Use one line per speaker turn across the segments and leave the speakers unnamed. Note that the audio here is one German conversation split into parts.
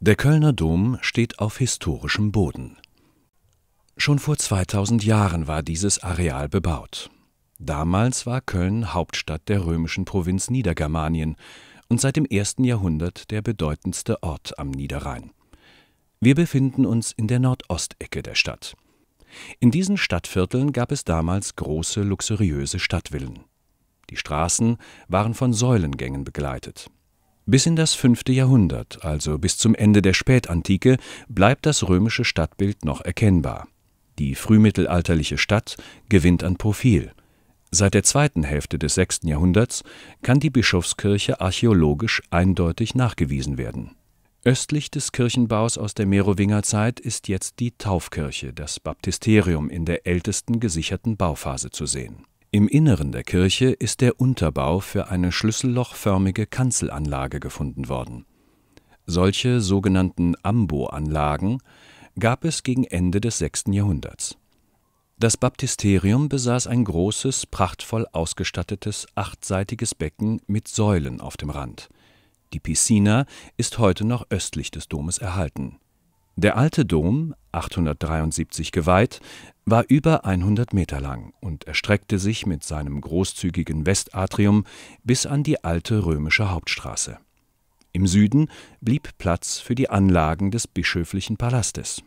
Der Kölner Dom steht auf historischem Boden. Schon vor 2000 Jahren war dieses Areal bebaut. Damals war Köln Hauptstadt der römischen Provinz Niedergermanien und seit dem ersten Jahrhundert der bedeutendste Ort am Niederrhein. Wir befinden uns in der Nordostecke der Stadt. In diesen Stadtvierteln gab es damals große luxuriöse Stadtvillen. Die Straßen waren von Säulengängen begleitet. Bis in das fünfte Jahrhundert, also bis zum Ende der Spätantike, bleibt das römische Stadtbild noch erkennbar. Die frühmittelalterliche Stadt gewinnt an Profil. Seit der zweiten Hälfte des sechsten Jahrhunderts kann die Bischofskirche archäologisch eindeutig nachgewiesen werden. Östlich des Kirchenbaus aus der Merowingerzeit ist jetzt die Taufkirche, das Baptisterium in der ältesten gesicherten Bauphase zu sehen im Inneren der Kirche ist der Unterbau für eine schlüssellochförmige Kanzelanlage gefunden worden. Solche sogenannten Ambo-Anlagen gab es gegen Ende des 6. Jahrhunderts. Das Baptisterium besaß ein großes, prachtvoll ausgestattetes, achtseitiges Becken mit Säulen auf dem Rand. Die Piscina ist heute noch östlich des Domes erhalten der alte Dom, 873 geweiht, war über 100 Meter lang und erstreckte sich mit seinem großzügigen Westatrium bis an die alte römische Hauptstraße. Im Süden blieb Platz für die Anlagen des bischöflichen Palastes.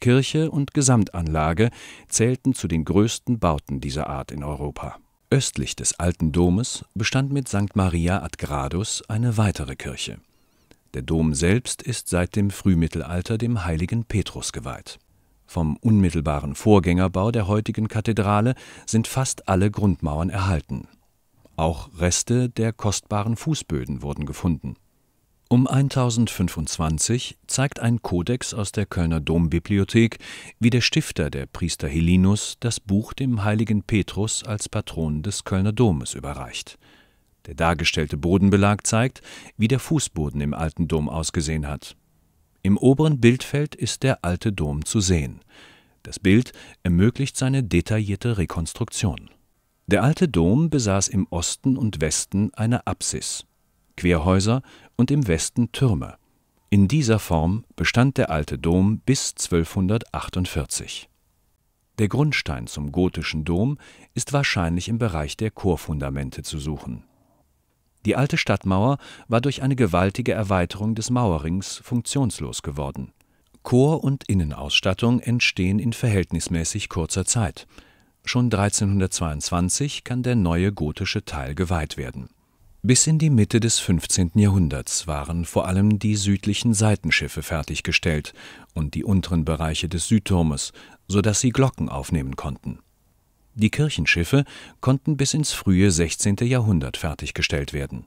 Kirche und Gesamtanlage zählten zu den größten Bauten dieser Art in Europa. Östlich des alten Domes bestand mit St. Maria ad Gradus eine weitere Kirche – der Dom selbst ist seit dem Frühmittelalter dem heiligen Petrus geweiht. Vom unmittelbaren Vorgängerbau der heutigen Kathedrale sind fast alle Grundmauern erhalten. Auch Reste der kostbaren Fußböden wurden gefunden. Um 1025 zeigt ein Kodex aus der Kölner Dombibliothek, wie der Stifter, der Priester Helinus, das Buch dem heiligen Petrus als Patron des Kölner Domes überreicht. Der dargestellte Bodenbelag zeigt, wie der Fußboden im alten Dom ausgesehen hat. Im oberen Bildfeld ist der alte Dom zu sehen. Das Bild ermöglicht seine detaillierte Rekonstruktion. Der alte Dom besaß im Osten und Westen eine Apsis, Querhäuser und im Westen Türme. In dieser Form bestand der alte Dom bis 1248. Der Grundstein zum gotischen Dom ist wahrscheinlich im Bereich der Chorfundamente zu suchen die alte Stadtmauer war durch eine gewaltige Erweiterung des Mauerrings funktionslos geworden. Chor und Innenausstattung entstehen in verhältnismäßig kurzer Zeit. Schon 1322 kann der neue gotische Teil geweiht werden. Bis in die Mitte des 15. Jahrhunderts waren vor allem die südlichen Seitenschiffe fertiggestellt und die unteren Bereiche des Südturmes, sodass sie Glocken aufnehmen konnten. Die Kirchenschiffe konnten bis ins frühe 16. Jahrhundert fertiggestellt werden.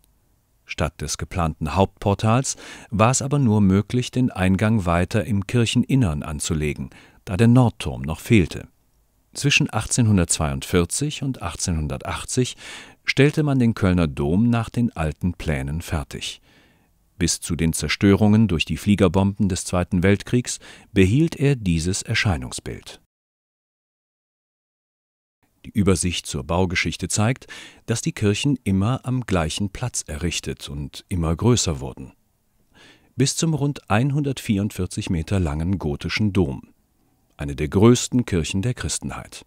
Statt des geplanten Hauptportals war es aber nur möglich, den Eingang weiter im Kircheninnern anzulegen, da der Nordturm noch fehlte. Zwischen 1842 und 1880 stellte man den Kölner Dom nach den alten Plänen fertig. Bis zu den Zerstörungen durch die Fliegerbomben des Zweiten Weltkriegs behielt er dieses Erscheinungsbild die Übersicht zur Baugeschichte zeigt, dass die Kirchen immer am gleichen Platz errichtet und immer größer wurden. Bis zum rund 144 Meter langen gotischen Dom. Eine der größten Kirchen der Christenheit